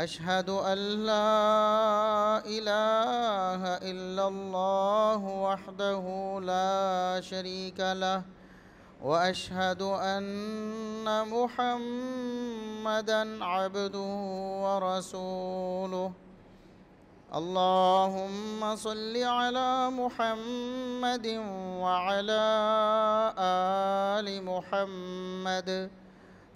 أشهد أن لا إله إلا الله وحده لا شريك له وأشهد أن محمدا عبده ورسوله اللهم صل على محمد وعلى آل محمد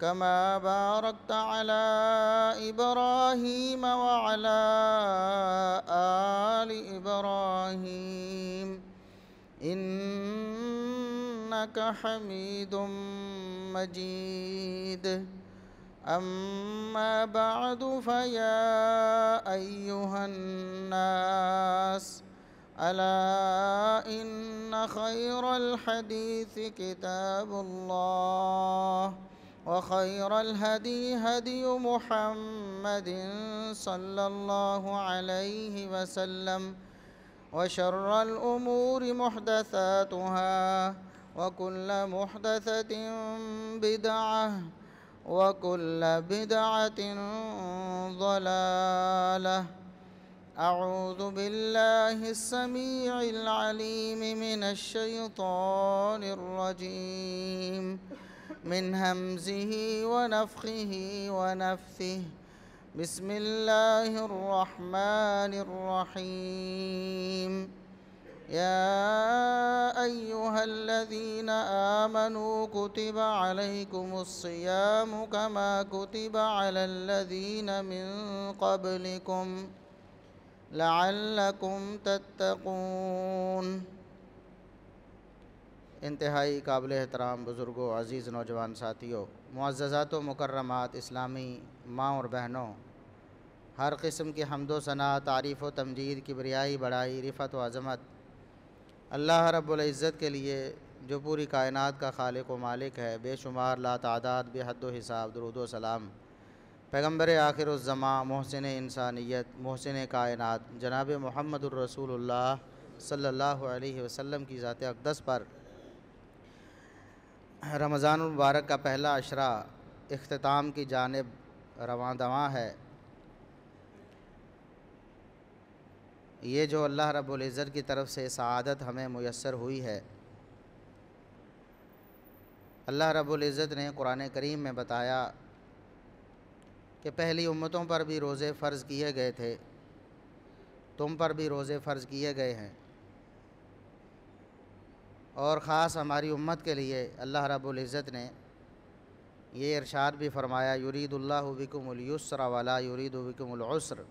كما باركت على ابراهيم وعلى ال ابراهيم انك حميد مجيد اما بعد فيا ايها الناس الا ان خير الحديث كتاب الله وخير الهدي هدي محمد صلى الله عليه وسلم وشر الأمور محدثاتها وكل محدثة بدعة وكل بدعة ضلالة أعوذ بالله السميع العليم من الشيطان الرجيم من همزه ونفخه ونفثه بسم الله الرحمن الرحيم يا ايها الذين امنوا كتب عليكم الصيام كما كتب على الذين من قبلكم لعلكم تتقون انتہائی قابل احترام بزرگوں عزیز نوجوان ساتھیوں معززات و مکرمات اسلامی ماں اور بہنوں ہر قسم کی حمد و ثناء تعریف و تمجید کبریائی بڑائی رفت و عظمت اللہ رب العزت کے لیے جو پوری کائنات کا خالق و مالک ہے بے شمار لا تعداد بے حد و حساب درود و سلام پیغمبر آخر الزماں محسن انسانیت محسن کائنات جناب محمد الرسول اللہ صلی اللہ علیہ وسلم کی ذات اقدس پر رمضان المبارک کا پہلا عشرہ اختتام کی جانب رواں دواں ہے یہ جو اللہ رب العزت کی طرف سے سعادت ہمیں میسر ہوئی ہے اللہ رب العزت نے قرآن کریم میں بتایا کہ پہلی امتوں پر بھی روزے فرض کیے گئے تھے تم پر بھی روزے فرض کیے گئے ہیں اور خاص ہماری امت کے لیے اللہ رب العزت نے یہ ارشاد بھی فرمایا یرید اللہ بکم الیسر والا یرید بکم العسر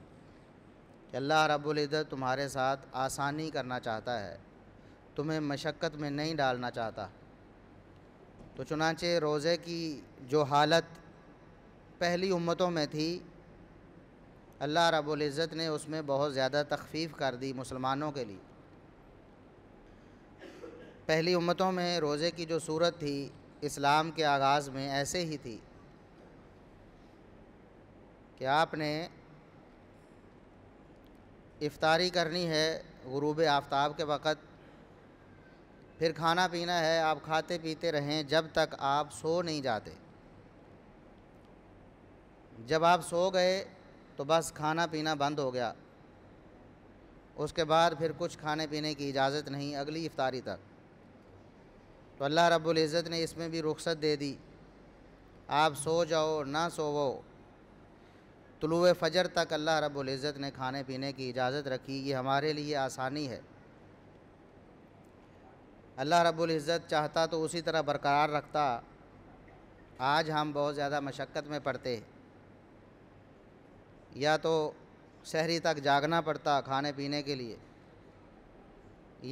کہ اللہ رب العزت تمہارے ساتھ آسانی کرنا چاہتا ہے تمہیں مشقت میں نہیں ڈالنا چاہتا تو چنانچہ روزے کی جو حالت پہلی امتوں میں تھی اللہ رب العزت نے اس میں بہت زیادہ تخفیف کر دی مسلمانوں کے لیے پہلی امتوں میں روزے کی جو صورت تھی اسلام کے آغاز میں ایسے ہی تھی کہ آپ نے افطاری کرنی ہے غروب آفتاب کے وقت پھر کھانا پینا ہے آپ کھاتے پیتے رہیں جب تک آپ سو نہیں جاتے جب آپ سو گئے تو بس کھانا پینا بند ہو گیا اس کے بعد پھر کچھ کھانے پینے کی اجازت نہیں اگلی افطاری تک تو اللہ رب العزت نے اس میں بھی رخصت دے دی آپ سو جاؤ نہ سوو طلوع فجر تک اللہ رب العزت نے کھانے پینے کی اجازت رکھی یہ ہمارے لیے آسانی ہے اللہ رب العزت چاہتا تو اسی طرح برقرار رکھتا آج ہم بہت زیادہ مشقت میں پڑتے یا تو شہری تک جاگنا پڑتا کھانے پینے کے لیے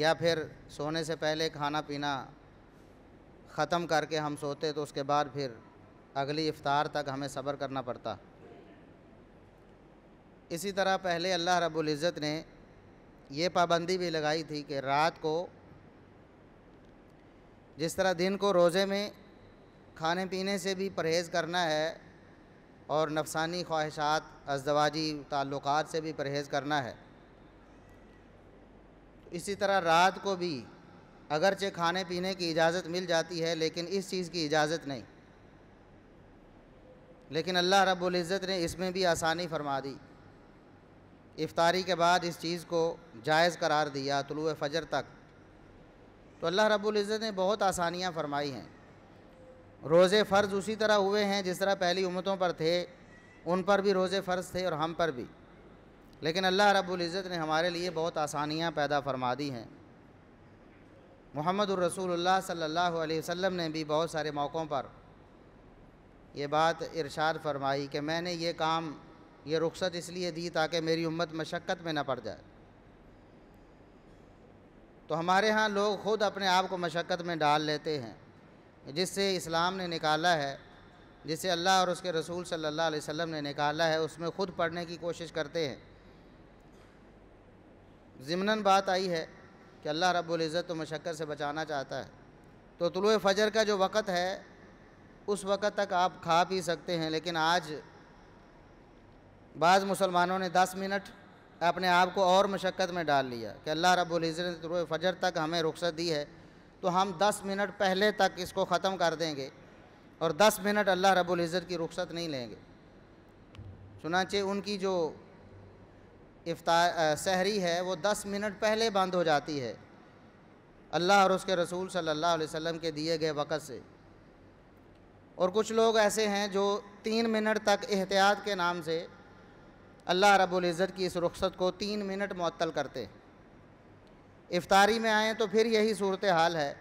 یا پھر سونے سے پہلے کھانا پینا ختم کر کے ہم سوتے تو اس کے بعد پھر اگلی افطار تک ہمیں صبر کرنا پڑتا اسی طرح پہلے اللہ رب العزت نے یہ پابندی بھی لگائی تھی کہ رات کو جس طرح دن کو روزے میں کھانے پینے سے بھی پرہیز کرنا ہے اور نفسانی خواہشات ازدواجی تعلقات سے بھی پرہیز کرنا ہے اسی طرح رات کو بھی اگرچہ کھانے پینے کی اجازت مل جاتی ہے لیکن اس چیز کی اجازت نہیں لیکن اللہ رب العزت نے اس میں بھی آسانی فرما دی افطاری کے بعد اس چیز کو جائز قرار دیا طلوع فجر تک تو اللہ رب العزت نے بہت آسانیاں فرمائی ہیں روز فرض اسی طرح ہوئے ہیں جس طرح پہلی امتوں پر تھے ان پر بھی روز فرض تھے اور ہم پر بھی لیکن اللہ رب العزت نے ہمارے لیے بہت آسانیاں پیدا فرما دی ہیں محمد الرسول اللہ صلی اللہ علیہ وسلم نے بھی بہت سارے موقعوں پر یہ بات ارشاد فرمائی کہ میں نے یہ کام یہ رخصت اس لیے دی تاکہ میری امت مشقت میں نہ پڑ جائے تو ہمارے ہاں لوگ خود اپنے آپ کو مشقت میں ڈال لیتے ہیں جس سے اسلام نے نکالا ہے جس سے اللہ اور اس کے رسول صلی اللہ علیہ وسلم نے نکالا ہے اس میں خود پڑھنے کی کوشش کرتے ہیں ضمنً بات آئی ہے کہ اللہ رب العزت تو مشقت سے بچانا چاہتا ہے تو طلوع فجر کا جو وقت ہے اس وقت تک آپ کھا پی سکتے ہیں لیکن آج بعض مسلمانوں نے دس منٹ اپنے آپ کو اور مشقت میں ڈال لیا کہ اللہ رب العزت نے طلوع فجر تک ہمیں رخصت دی ہے تو ہم دس منٹ پہلے تک اس کو ختم کر دیں گے اور دس منٹ اللہ رب العزت کی رخصت نہیں لیں گے چنانچہ ان کی جو سہری ہے وہ دس منٹ پہلے بند ہو جاتی ہے اللہ اور اس کے رسول صلی اللہ علیہ وسلم کے دیے گئے وقت سے اور کچھ لوگ ایسے ہیں جو تین منٹ تک احتیاط کے نام سے اللہ رب العزت کی اس رخصت کو تین منٹ معطل کرتے افطاری میں آئیں تو پھر یہی صورتحال ہے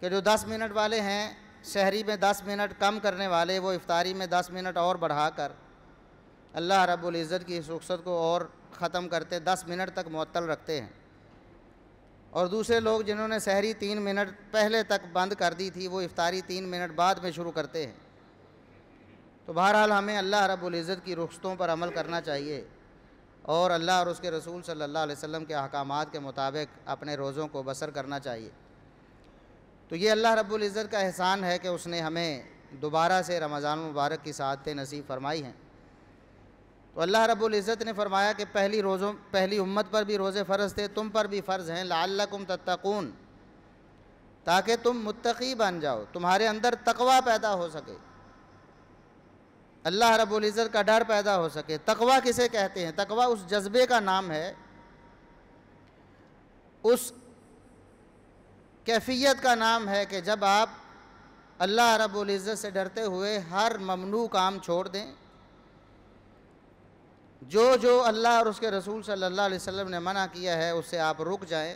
کہ جو دس منٹ والے ہیں شہری میں دس منٹ کم کرنے والے وہ افطاری میں دس منٹ اور بڑھا کر اللہ رب العزت کی اس رخصت کو اور ختم کرتے دس منٹ تک معطل رکھتے ہیں اور دوسرے لوگ جنہوں نے سحری تین منٹ پہلے تک بند کر دی تھی وہ افطاری تین منٹ بعد میں شروع کرتے ہیں تو بہرحال ہمیں اللہ رب العزت کی رخصتوں پر عمل کرنا چاہیے اور اللہ اور اس کے رسول صلی اللہ علیہ وسلم کے احکامات کے مطابق اپنے روزوں کو بسر کرنا چاہیے تو یہ اللہ رب العزت کا احسان ہے کہ اس نے ہمیں دوبارہ سے رمضان مبارک کی سعادتیں نصیب فرمائی ہیں تو اللہ رب العزت نے فرمایا کہ پہلی روزوں پہلی امت پر بھی روزے فرض تھے تم پر بھی فرض ہیں لعلکم تتقون تاکہ تم متقی بن جاؤ تمہارے اندر تقوی پیدا ہو سکے اللہ رب العزت کا ڈر پیدا ہو سکے تقوی کسے کہتے ہیں تقوی اس جذبے کا نام ہے اس کیفیت کا نام ہے کہ جب آپ اللہ رب العزت سے ڈرتے ہوئے ہر ممنوع کام چھوڑ دیں جو جو اللہ اور اس کے رسول صلی اللہ علیہ وسلم نے منع کیا ہے اس سے آپ رک جائیں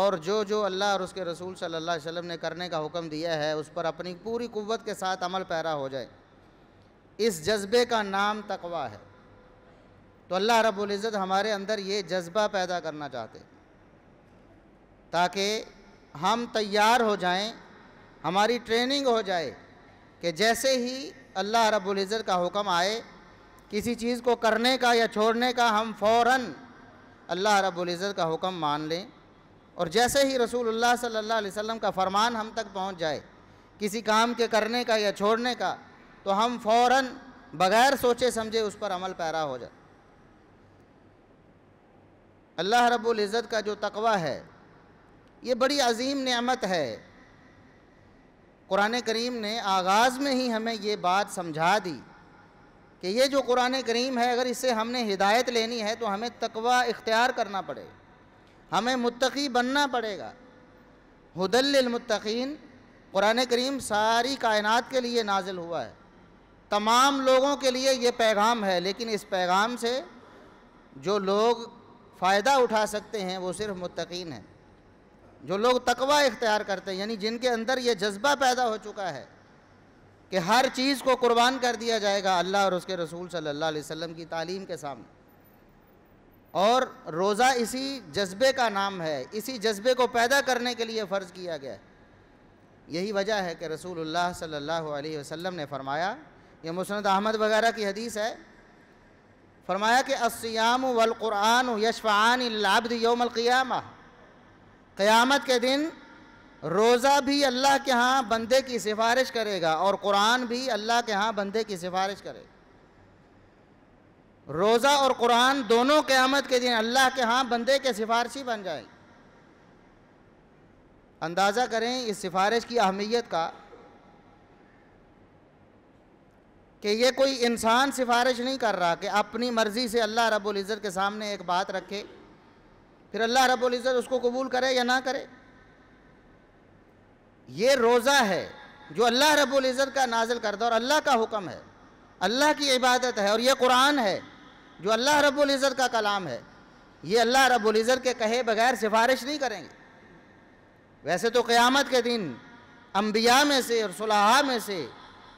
اور جو جو اللہ اور اس کے رسول صلی اللہ علیہ وسلم نے کرنے کا حکم دیا ہے اس پر اپنی پوری قوت کے ساتھ عمل پیرا ہو جائے اس جذبے کا نام تقوی ہے تو اللہ رب العزت ہمارے اندر یہ جذبہ پیدا کرنا چاہتے تاکہ ہم تیار ہو جائیں ہماری ٹریننگ ہو جائے کہ جیسے ہی اللہ رب العزت کا حکم آئے کسی چیز کو کرنے کا یا چھوڑنے کا ہم فوراً اللہ رب العزت کا حکم مان لیں اور جیسے ہی رسول اللہ صلی اللہ علیہ وسلم کا فرمان ہم تک پہنچ جائے کسی کام کے کرنے کا یا چھوڑنے کا تو ہم فوراً بغیر سوچے سمجھے اس پر عمل پیرا ہو جائے اللہ رب العزت کا جو تقوی ہے یہ بڑی عظیم نعمت ہے قرآن کریم نے آغاز میں ہی ہمیں یہ بات سمجھا دی کہ یہ جو قرآن کریم ہے اگر اس سے ہم نے ہدایت لینی ہے تو ہمیں تقوی اختیار کرنا پڑے ہمیں متقی بننا پڑے گا حدل المتقین قرآن کریم ساری کائنات کے لیے نازل ہوا ہے تمام لوگوں کے لیے یہ پیغام ہے لیکن اس پیغام سے جو لوگ فائدہ اٹھا سکتے ہیں وہ صرف متقین ہیں جو لوگ تقوی اختیار کرتے ہیں یعنی جن کے اندر یہ جذبہ پیدا ہو چکا ہے کہ ہر چیز کو قربان کر دیا جائے گا اللہ اور اس کے رسول صلی اللہ علیہ وسلم کی تعلیم کے سامنے اور روزہ اسی جذبے کا نام ہے اسی جذبے کو پیدا کرنے کے لیے فرض کیا گیا ہے یہی وجہ ہے کہ رسول اللہ صلی اللہ علیہ وسلم نے فرمایا یہ مسند احمد وغیرہ کی حدیث ہے فرمایا کہ السیام والقرآن یشفعان العبد یوم القیامہ قیامت کے دن روزہ بھی اللہ کے ہاں بندے کی سفارش کرے گا اور قرآن بھی اللہ کے ہاں بندے کی سفارش کرے گا روزہ اور قرآن دونوں قیامت کے دن اللہ کے ہاں بندے کے سفارش ہی بن جائے گی اندازہ کریں اس سفارش کی اہمیت کا کہ یہ کوئی انسان سفارش نہیں کر رہا کہ اپنی مرضی سے اللہ رب العزت کے سامنے ایک بات رکھے پھر اللہ رب العزت اس کو قبول کرے یا نہ کرے یہ روزہ ہے جو اللہ رب العزت کا نازل کردہ اور اللہ کا حکم ہے اللہ کی عبادت ہے اور یہ قرآن ہے جو اللہ رب العزت کا کلام ہے یہ اللہ رب العزت کے کہے بغیر سفارش نہیں کریں گے ویسے تو قیامت کے دن انبیاء میں سے اور صلاح میں سے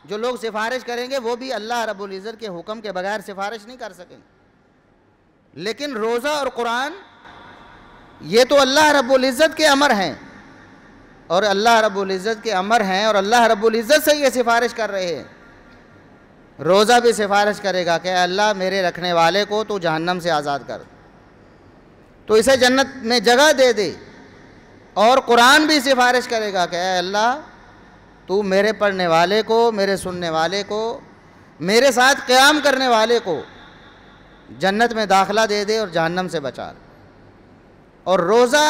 جو لوگ سفارش کریں گے وہ بھی اللہ رب العزت کے حکم کے بغیر سفارش نہیں کر سکیں گے لیکن روزہ اور قرآن یہ تو اللہ رب العزت کے امر ہیں اور اللہ رب العزت کے عمر ہیں اور اللہ رب العزت سے یہ سفارش کر رہے ہیں روزہ بھی سفارش کرے گا کہ اللہ میرے رکھنے والے کو تو جہنم سے آزاد کر تو اسے جنت میں جگہ دے دے اور قرآن بھی سفارش کرے گا کہ اللہ تو میرے پڑھنے والے کو میرے سننے والے کو میرے ساتھ قیام کرنے والے کو جنت میں داخلہ دے دے اور جہنم سے بچا اور روزہ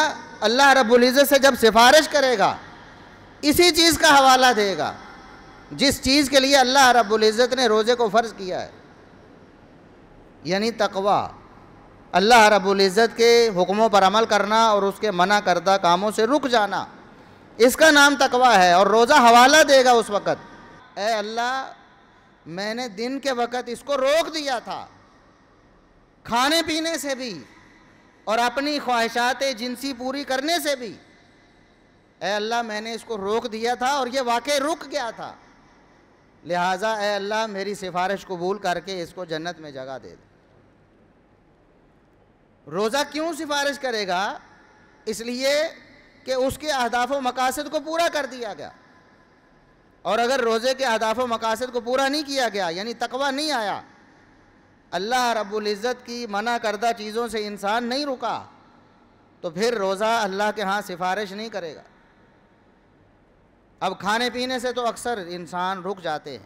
اللہ رب العزت سے جب سفارش کرے گا اسی چیز کا حوالہ دے گا جس چیز کے لیے اللہ رب العزت نے روزے کو فرض کیا ہے یعنی تقوا اللہ رب العزت کے حکموں پر عمل کرنا اور اس کے منع کردہ کاموں سے رک جانا اس کا نام تقوا ہے اور روزہ حوالہ دے گا اس وقت اے اللہ میں نے دن کے وقت اس کو روک دیا تھا کھانے پینے سے بھی اور اپنی خواہشات جنسی پوری کرنے سے بھی اے اللہ میں نے اس کو روک دیا تھا اور یہ واقع رک گیا تھا لہٰذا اے اللہ میری سفارش قبول کر کے اس کو جنت میں جگہ دے دے روزہ کیوں سفارش کرے گا اس لیے کہ اس کے اہداف و مقاصد کو پورا کر دیا گیا اور اگر روزے کے اہداف و مقاصد کو پورا نہیں کیا گیا یعنی تقوی نہیں آیا اللہ رب العزت کی منع کردہ چیزوں سے انسان نہیں رکا تو پھر روزہ اللہ کے ہاں سفارش نہیں کرے گا اب کھانے پینے سے تو اکثر انسان رک جاتے ہیں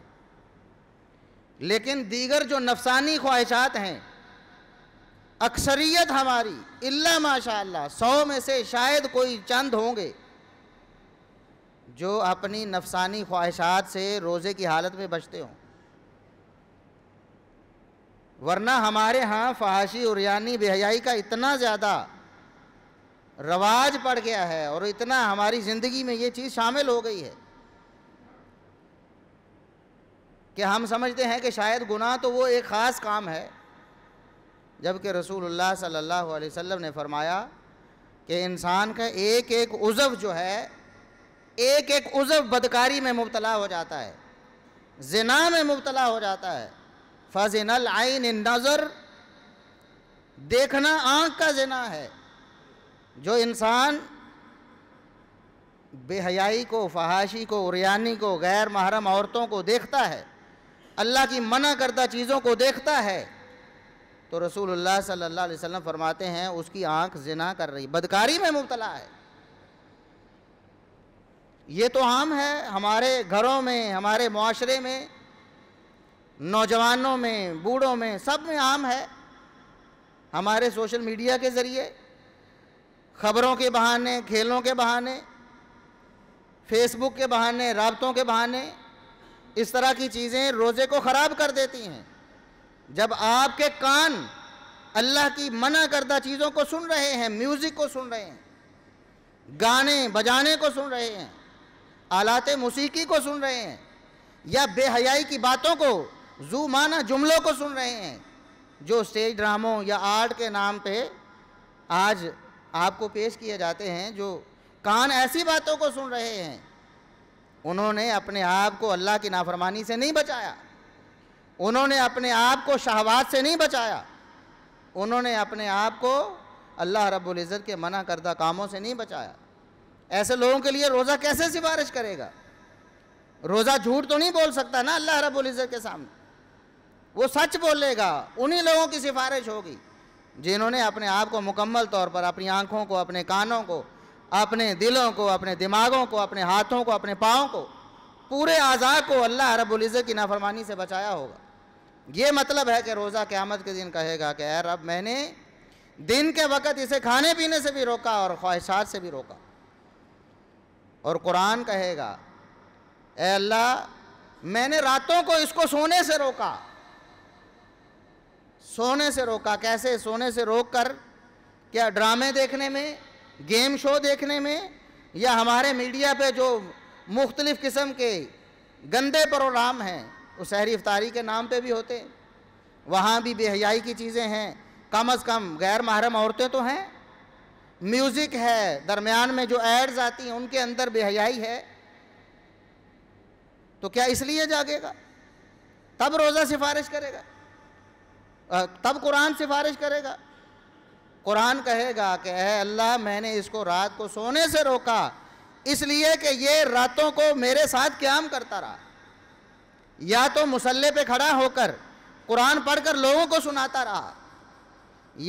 لیکن دیگر جو نفسانی خواہشات ہیں اکثریت ہماری اللہ ماشاء اللہ سو میں سے شاید کوئی چند ہوں گے جو اپنی نفسانی خواہشات سے روزے کی حالت میں بچتے ہوں ورنہ ہمارے ہاں فحاشی اوریانی بہیائی کا اتنا زیادہ رواج پڑ گیا ہے اور اتنا ہماری زندگی میں یہ چیز شامل ہو گئی ہے کہ ہم سمجھتے ہیں کہ شاید گناہ تو وہ ایک خاص کام ہے جب کہ رسول اللہ صلی اللہ علیہ وسلم نے فرمایا کہ انسان کا ایک ایک عزو جو ہے ایک ایک عزف بدکاری میں مبتلا ہو جاتا ہے زنا میں مبتلا ہو جاتا ہے فضن العینظر دیکھنا آنکھ کا زنا ہے جو انسان بے حیائی کو فحاشی کو اریانی کو غیر محرم عورتوں کو دیکھتا ہے اللہ کی منع کردہ چیزوں کو دیکھتا ہے تو رسول اللہ صلی اللہ علیہ وسلم فرماتے ہیں اس کی آنکھ زنا کر رہی بدکاری میں مبتلا ہے یہ تو عام ہے ہمارے گھروں میں ہمارے معاشرے میں نوجوانوں میں بوڑھوں میں سب میں عام ہے ہمارے سوشل میڈیا کے ذریعے خبروں کے بہانے کھیلوں کے بہانے فیس بک کے بہانے رابطوں کے بہانے اس طرح کی چیزیں روزے کو خراب کر دیتی ہیں جب آپ کے کان اللہ کی منع کردہ چیزوں کو سن رہے ہیں میوزک کو سن رہے ہیں گانے بجانے کو سن رہے ہیں آلات موسیقی کو سن رہے ہیں یا بے حیائی کی باتوں کو زو مانا جملوں کو سن رہے ہیں جو سٹیج ڈراموں یا آرٹ کے نام پہ آج آپ کو پیش کیے جاتے ہیں جو کان ایسی باتوں کو سن رہے ہیں انہوں نے اپنے آپ کو اللہ کی نافرمانی سے نہیں بچایا انہوں نے اپنے آپ کو شہوات سے نہیں بچایا انہوں نے اپنے آپ کو اللہ رب العزت کے منع کردہ کاموں سے نہیں بچایا ایسے لوگوں کے لیے روزہ کیسے سفارش کرے گا روزہ جھوٹ تو نہیں بول سکتا نا اللہ رب العزت کے سامنے وہ سچ بولے گا انہی لوگوں کی سفارش ہوگی جنہوں نے اپنے آپ کو مکمل طور پر اپنی آنکھوں کو اپنے کانوں کو اپنے دلوں کو اپنے دماغوں کو اپنے ہاتھوں کو اپنے پاؤں کو پورے آزا کو اللہ رب العزت کی نافرمانی سے بچایا ہوگا یہ مطلب ہے کہ روزہ قیامت کے دن کہے گا کہ اے رب میں نے دن کے وقت اسے کھانے پینے سے بھی روکا اور خواہشات سے بھی روکا اور قرآن کہے گا اے اللہ میں نے راتوں کو اس کو سونے سے روکا سونے سے روکا کیسے سونے سے روک کر کیا ڈرامے دیکھنے میں گیم شو دیکھنے میں یا ہمارے میڈیا پہ جو مختلف قسم کے گندے پروگرام ہیں وہ سحری افطاری کے نام پہ بھی ہوتے ہیں وہاں بھی بے حیائی کی چیزیں ہیں کم از کم غیر محرم عورتیں تو ہیں میوزک ہے درمیان میں جو ایڈز آتی ہیں ان کے اندر بے حیائی ہے تو کیا اس لیے جاگے گا تب روزہ سفارش کرے گا تب قرآن سفارش کرے گا قرآن کہے گا کہ اے اللہ میں نے اس کو رات کو سونے سے روکا اس لیے کہ یہ راتوں کو میرے ساتھ قیام کرتا رہا یا تو مسلح پہ کھڑا ہو کر قرآن پڑھ کر لوگوں کو سناتا رہا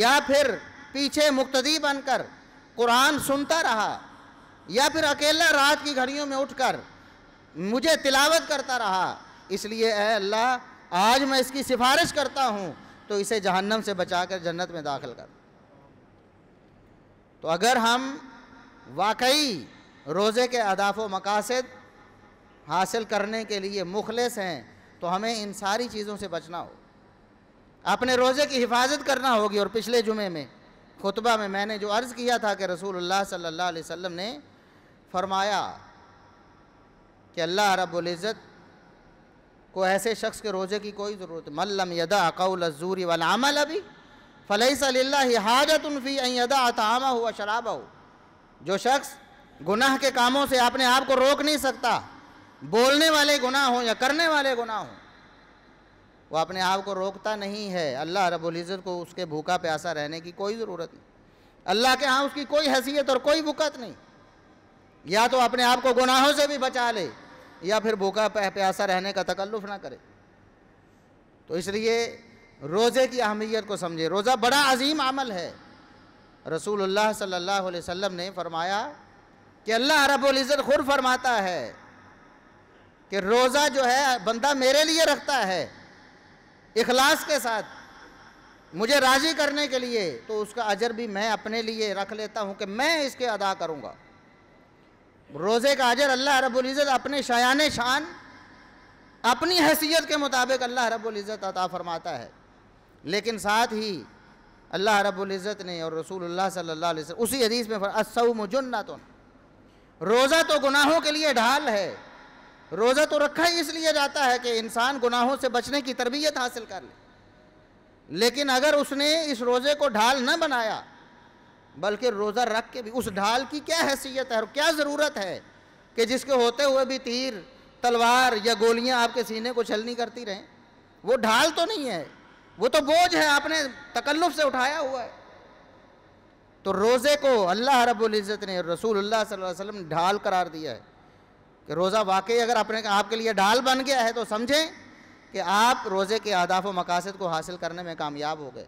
یا پھر پیچھے مقتدی بن کر قرآن سنتا رہا یا پھر اکیلا رات کی گھڑیوں میں اٹھ کر مجھے تلاوت کرتا رہا اس لیے اے اللہ آج میں اس کی سفارش کرتا ہوں تو اسے جہنم سے بچا کر جنت میں داخل کر تو اگر ہم واقعی روزے کے اداف و مقاصد حاصل کرنے کے لیے مخلص ہیں تو ہمیں ان ساری چیزوں سے بچنا ہو اپنے روزے کی حفاظت کرنا ہوگی اور پچھلے جمعے میں خطبہ میں میں نے جو عرض کیا تھا کہ رسول اللہ صلی اللہ علیہ وسلم نے فرمایا کہ اللہ رب العزت کو ایسے شخص کے روزے کی کوئی ضرورت ملم لَمْ قول قَوْلَ الزُّورِ وَالْعَمَلَ ابھی فَلَيْسَ صلی اللہ حاجت الفی يَدَعْ تَعَامَهُ وَشَرَابَهُ شرابہ ہو جو شخص گناہ کے کاموں سے اپنے آپ کو روک نہیں سکتا بولنے والے گناہ ہوں یا کرنے والے گناہ ہوں وہ اپنے آپ کو روکتا نہیں ہے اللہ رب العزت کو اس کے بھوکا پیاسا رہنے کی کوئی ضرورت نہیں اللہ کے ہاں اس کی کوئی حیثیت اور کوئی بکت نہیں یا تو اپنے آپ کو گناہوں سے بھی بچا لے یا پھر بھوکا پہ پیاسا رہنے کا تکلف نہ کرے تو اس لیے روزے کی اہمیت کو سمجھے روزہ بڑا عظیم عمل ہے رسول اللہ صلی اللہ علیہ وسلم نے فرمایا کہ اللہ رب العزت خور فرماتا ہے کہ روزہ جو ہے بندہ میرے لیے رکھتا ہے اخلاص کے ساتھ مجھے راضی کرنے کے لیے تو اس کا عجر بھی میں اپنے لیے رکھ لیتا ہوں کہ میں اس کے ادا کروں گا روزے کا عجر اللہ رب العزت اپنے شایان شان اپنی حیثیت کے مطابق اللہ رب العزت عطا فرماتا ہے لیکن ساتھ ہی اللہ رب العزت نے اور رسول اللہ صلی اللہ علیہ وسلم اسی حدیث میں اسعم جن روزہ تو گناہوں کے لیے ڈھال ہے روزہ تو رکھا ہی اس لیے جاتا ہے کہ انسان گناہوں سے بچنے کی تربیت حاصل کر لے لیکن اگر اس نے اس روزے کو ڈھال نہ بنایا بلکہ روزہ رکھ کے بھی اس ڈھال کی کیا حیثیت ہے اور کیا ضرورت ہے کہ جس کے ہوتے ہوئے بھی تیر تلوار یا گولیاں آپ کے سینے کو چھلنی کرتی رہیں وہ ڈھال تو نہیں ہے وہ تو بوجھ ہے آپ نے تکلف سے اٹھایا ہوا ہے تو روزے کو اللہ رب العزت نے رسول اللہ صلی اللہ علیہ وسلم ڈھال قرار دیا ہے کہ روزہ واقعی اگر اپنے آپ کے لیے ڈھال بن گیا ہے تو سمجھیں کہ آپ روزے کے اہداف و مقاصد کو حاصل کرنے میں کامیاب ہو گئے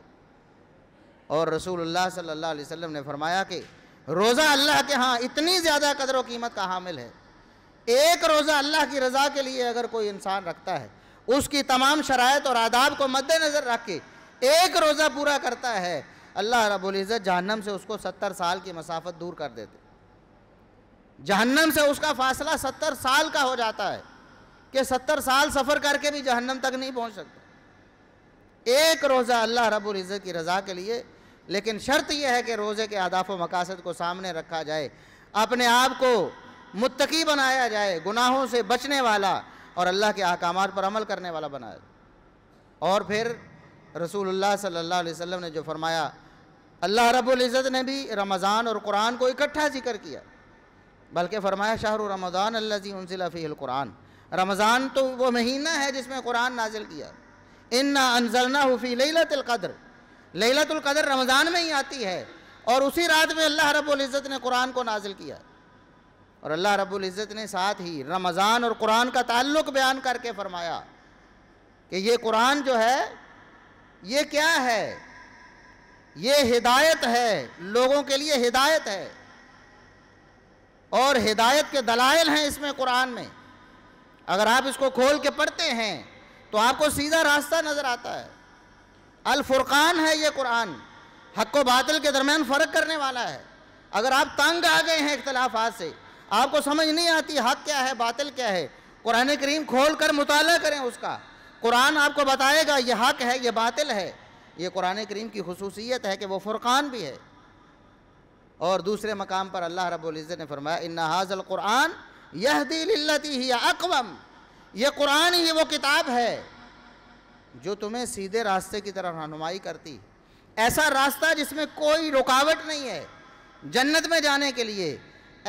اور رسول اللہ صلی اللہ علیہ وسلم نے فرمایا کہ روزہ اللہ کے ہاں اتنی زیادہ قدر و قیمت کا حامل ہے ایک روزہ اللہ کی رضا کے لیے اگر کوئی انسان رکھتا ہے اس کی تمام شرائط اور آداب کو مد نظر رکھ کے ایک روزہ پورا کرتا ہے اللہ رب العزت جہنم سے اس کو ستر سال کی مسافت دور کر دیتے جہنم سے اس کا فاصلہ ستر سال کا ہو جاتا ہے کہ ستر سال سفر کر کے بھی جہنم تک نہیں پہنچ سکتا ایک روزہ اللہ رب العزت کی رضا کے لیے لیکن شرط یہ ہے کہ روزے کے اداف و مقاصد کو سامنے رکھا جائے اپنے آپ کو متقی بنایا جائے گناہوں سے بچنے والا اور اللہ کے احکامات پر عمل کرنے والا بنایا جائے اور پھر رسول اللہ صلی اللہ علیہ وسلم نے جو فرمایا اللہ رب العزت نے بھی رمضان اور قرآن کو اکٹھا ذکر کیا بلکہ فرمایا شاہ رمضان اللہ انزل فی القرآن رمضان تو وہ مہینہ ہے جس میں قرآن نازل کیا اِنَّا أَنزَلْنَاهُ فِي لَيْلَةِ الْقَدْرِ القدر لیلت القدر رمضان میں ہی آتی ہے اور اسی رات میں اللہ رب العزت نے قرآن کو نازل کیا اور اللہ رب العزت نے ساتھ ہی رمضان اور قرآن کا تعلق بیان کر کے فرمایا کہ یہ قرآن جو ہے یہ کیا ہے یہ ہدایت ہے لوگوں کے لیے ہدایت ہے اور ہدایت کے دلائل ہیں اس میں قرآن میں اگر آپ اس کو کھول کے پڑھتے ہیں تو آپ کو سیدھا راستہ نظر آتا ہے الفرقان ہے یہ قرآن حق و باطل کے درمیان فرق کرنے والا ہے اگر آپ تنگ آ گئے ہیں اختلافات سے آپ کو سمجھ نہیں آتی حق کیا ہے باطل کیا ہے قرآن کریم کھول کر مطالعہ کریں اس کا قرآن آپ کو بتائے گا یہ حق ہے یہ باطل ہے یہ قرآن کریم کی خصوصیت ہے کہ وہ فرقان بھی ہے اور دوسرے مقام پر اللہ رب العزت نے فرمایا اِنَّا القرآن یہ يَهْدِي الطی ہی اقوم یہ قرآن ہی وہ کتاب ہے جو تمہیں سیدھے راستے کی طرف رہنمائی کرتی ایسا راستہ جس میں کوئی رکاوٹ نہیں ہے جنت میں جانے کے لیے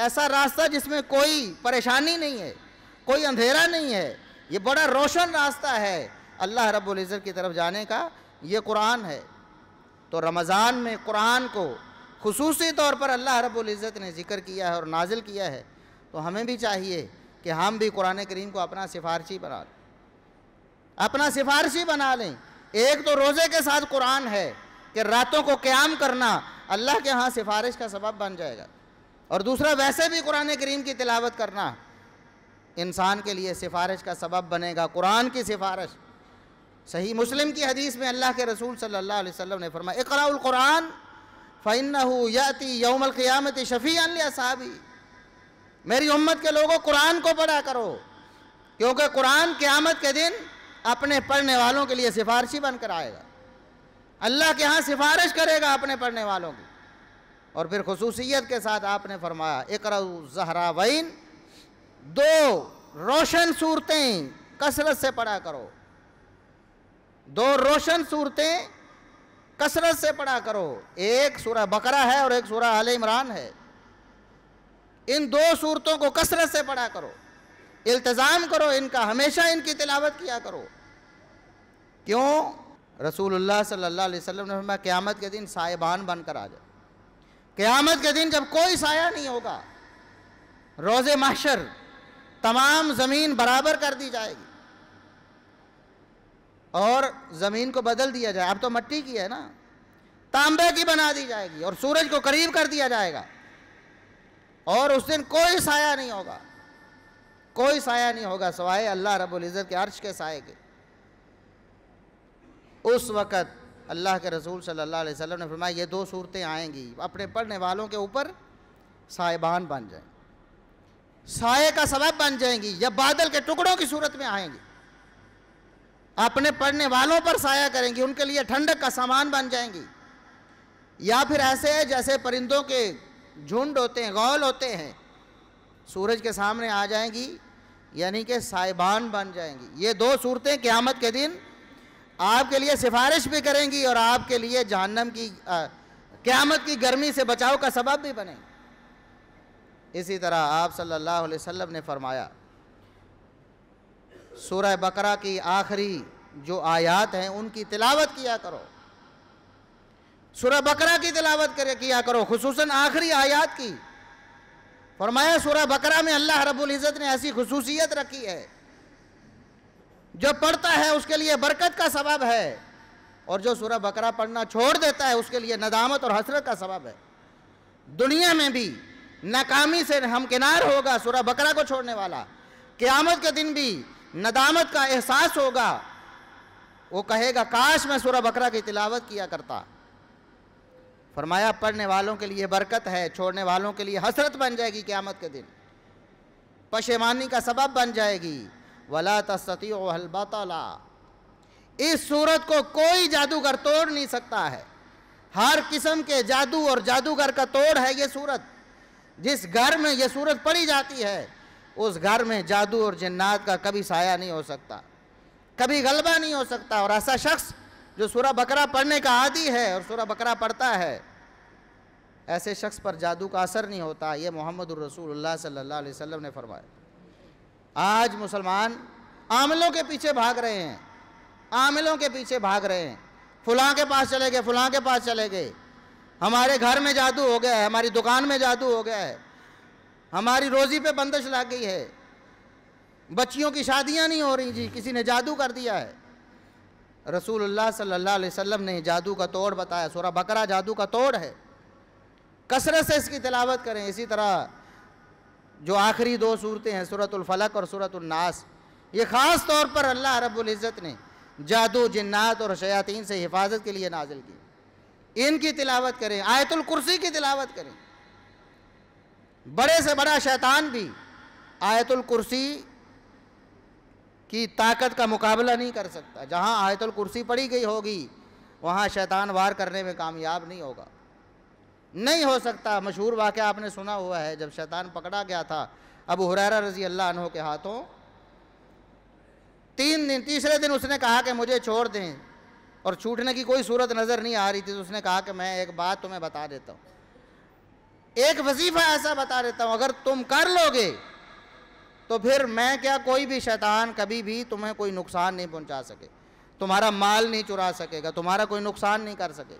ایسا راستہ جس میں کوئی پریشانی نہیں ہے کوئی اندھیرا نہیں ہے یہ بڑا روشن راستہ ہے اللہ رب العزت کی طرف جانے کا یہ قرآن ہے تو رمضان میں قرآن کو خصوصی طور پر اللہ رب العزت نے ذکر کیا ہے اور نازل کیا ہے تو ہمیں بھی چاہیے کہ ہم بھی قرآن کریم کو اپنا سفارشی بنا لیں اپنا سفارشی بنا لیں ایک تو روزے کے ساتھ قرآن ہے کہ راتوں کو قیام کرنا اللہ کے ہاں سفارش کا سبب بن جائے گا اور دوسرا ویسے بھی قرآن کریم کی تلاوت کرنا انسان کے لیے سفارش کا سبب بنے گا قرآن کی سفارش صحیح مسلم کی حدیث میں اللہ کے رسول صلی اللہ علیہ وسلم نے فرمایا اقرا القرآن فَإِنَّهُ يَأْتِ يَوْمَ الْقِيَامَةِ شفیع صابی میری امت کے لوگوں قرآن کو پڑھا کرو کیونکہ قرآن قیامت کے دن اپنے پڑھنے والوں کے لیے سفارشی بن کر آئے گا اللہ کے ہاں سفارش کرے گا اپنے پڑھنے والوں کی اور پھر خصوصیت کے ساتھ آپ نے فرمایا اکرزہ وین دو روشن صورتیں کثرت سے پڑھا کرو دو روشن صورتیں کثرت سے پڑھا کرو ایک سورہ بکرہ ہے اور ایک سورہ آل عمران ہے ان دو صورتوں کو کثرت سے پڑھا کرو التظام کرو ان کا ہمیشہ ان کی تلاوت کیا کرو کیوں رسول اللہ صلی اللہ علیہ وسلم نے فرمایا قیامت کے دن سائبان بن کر آ جائے قیامت کے دن جب کوئی سایہ نہیں ہوگا روز محشر تمام زمین برابر کر دی جائے گی اور زمین کو بدل دیا جائے اب تو مٹی کی ہے نا تانبے کی بنا دی جائے گی اور سورج کو قریب کر دیا جائے گا اور اس دن کوئی سایہ نہیں ہوگا کوئی سایہ نہیں ہوگا سوائے اللہ رب العزت کے عرش کے سائے کے اس وقت اللہ کے رسول صلی اللہ علیہ وسلم نے فرمایا یہ دو صورتیں آئیں گی اپنے پڑھنے والوں کے اوپر سائبان بن جائیں سائے کا سبب بن جائیں گی یا بادل کے ٹکڑوں کی صورت میں آئیں گی اپنے پڑھنے والوں پر سایہ کریں گی ان کے لیے ٹھنڈک کا سامان بن جائیں گی یا پھر ایسے جیسے پرندوں کے جھنڈ ہوتے ہیں غول ہوتے ہیں سورج کے سامنے آ جائیں گی یعنی کہ سائبان بن جائیں گی یہ دو صورتیں قیامت کے دن آپ کے لیے سفارش بھی کریں گی اور آپ کے لیے جہنم کی قیامت کی گرمی سے بچاؤ کا سبب بھی بنیں گی اسی طرح آپ صلی اللہ علیہ وسلم نے فرمایا سورہ بقرہ کی آخری جو آیات ہیں ان کی تلاوت کیا کرو سورہ بقرہ کی تلاوت کیا کرو خصوصاً آخری آیات کی فرمایا سورہ بکرہ میں اللہ رب العزت نے ایسی خصوصیت رکھی ہے جو پڑھتا ہے اس کے لیے برکت کا سبب ہے اور جو سورہ بکرہ پڑھنا چھوڑ دیتا ہے اس کے لیے ندامت اور حسرت کا سبب ہے دنیا میں بھی ناکامی سے ہمکنار ہوگا سورہ بکرہ کو چھوڑنے والا قیامت کے دن بھی ندامت کا احساس ہوگا وہ کہے گا کاش میں سورہ بکرہ کی تلاوت کیا کرتا فرمایا پڑھنے والوں کے لیے برکت ہے چھوڑنے والوں کے لیے حسرت بن جائے گی قیامت کے دن پشیمانی کا سبب بن جائے گی ولا تصطی و اس صورت کو کوئی جادوگر توڑ نہیں سکتا ہے ہر قسم کے جادو اور جادوگر کا توڑ ہے یہ صورت جس گھر میں یہ صورت پڑی جاتی ہے اس گھر میں جادو اور جنات کا کبھی سایہ نہیں ہو سکتا کبھی غلبہ نہیں ہو سکتا اور ایسا شخص جو سورہ بکرہ پڑھنے کا عادی ہے اور سورہ بکرہ پڑھتا ہے ایسے شخص پر جادو کا اثر نہیں ہوتا یہ محمد الرسول اللہ صلی اللہ علیہ وسلم نے فرمایا آج مسلمان عاملوں کے پیچھے بھاگ رہے ہیں عاملوں کے پیچھے بھاگ رہے ہیں فلاں کے پاس چلے گئے فلاں کے پاس چلے گئے ہمارے گھر میں جادو ہو گیا ہے ہماری دکان میں جادو ہو گیا ہے ہماری روزی پہ بندش لگ گئی ہے بچیوں کی شادیاں نہیں ہو رہی جی کسی نے جادو کر دیا ہے رسول اللہ صلی اللہ علیہ وسلم نے جادو کا توڑ بتایا سورہ بکرہ جادو کا توڑ ہے کثرت سے اس کی تلاوت کریں اسی طرح جو آخری دو صورتیں ہیں سورة الفلق اور سورة الناس یہ خاص طور پر اللہ رب العزت نے جادو جنات اور شیاطین سے حفاظت کے لیے نازل کی ان کی تلاوت کریں آیت القرصی کی تلاوت کریں بڑے سے بڑا شیطان بھی آیت القرصی کی طاقت کا مقابلہ نہیں کر سکتا جہاں آیت الکرسی پڑی گئی ہوگی وہاں شیطان وار کرنے میں کامیاب نہیں ہوگا نہیں ہو سکتا مشہور واقعہ آپ نے سنا ہوا ہے جب شیطان پکڑا گیا تھا ابو حریرہ رضی اللہ عنہ کے ہاتھوں تین دن تیسرے دن اس نے کہا کہ مجھے چھوڑ دیں اور چھوٹنے کی کوئی صورت نظر نہیں آ رہی تھی تو اس نے کہا کہ میں ایک بات تمہیں بتا دیتا ہوں ایک وظیفہ ایسا بتا دیتا ہوں اگر تم کر لو گے تو پھر میں کیا کوئی بھی شیطان کبھی بھی تمہیں کوئی نقصان نہیں پہنچا سکے تمہارا مال نہیں چرا سکے گا تمہارا کوئی نقصان نہیں کر سکے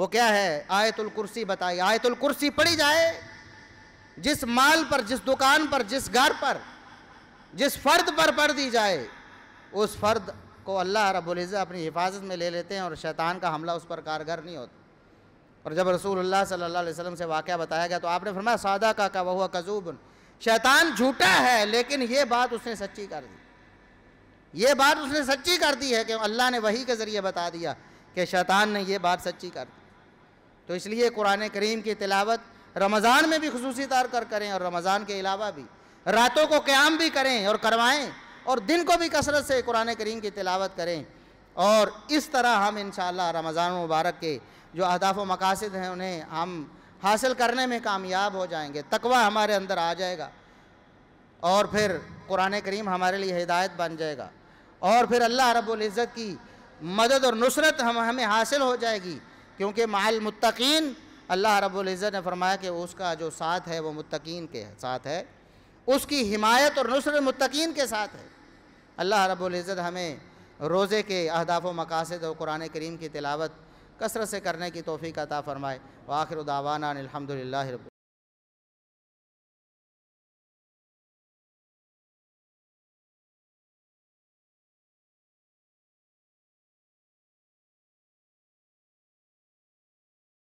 وہ کیا ہے آیت الکرسی بتائی آیت الکرسی پڑھی پڑی جائے جس مال پر جس دکان پر جس گھر پر جس فرد پر پڑ دی جائے اس فرد کو اللہ رب العزہ اپنی حفاظت میں لے لیتے ہیں اور شیطان کا حملہ اس پر کارگر نہیں ہوتا اور جب رسول اللہ صلی اللہ علیہ وسلم سے واقعہ بتایا گیا تو آپ نے فرمایا سادہ کا کا وہ کذوب شیطان جھوٹا ہے لیکن یہ بات اس نے سچی کر دی یہ بات اس نے سچی کر دی ہے کہ اللہ نے وہی کے ذریعے بتا دیا کہ شیطان نے یہ بات سچی کر دی تو اس لیے قرآن کریم کی تلاوت رمضان میں بھی خصوصی کر کریں اور رمضان کے علاوہ بھی راتوں کو قیام بھی کریں اور کروائیں اور دن کو بھی کثرت سے قرآن کریم کی تلاوت کریں اور اس طرح ہم انشاءاللہ رمضان مبارک کے جو اہداف و مقاصد ہیں انہیں ہم حاصل کرنے میں کامیاب ہو جائیں گے تقوی ہمارے اندر آ جائے گا اور پھر قرآن کریم ہمارے لیے ہدایت بن جائے گا اور پھر اللہ رب العزت کی مدد اور نصرت ہم ہمیں حاصل ہو جائے گی کیونکہ مع المتقین اللہ رب العزت نے فرمایا کہ اس کا جو ساتھ ہے وہ متقین کے ساتھ ہے اس کی حمایت اور نصر متقین کے ساتھ ہے اللہ رب العزت ہمیں روزے کے اہداف و مقاصد اور قرآن کریم کی تلاوت کثرت سے کرنے کی توفیق عطا فرمائے وآخر دعوانا الحمد للہ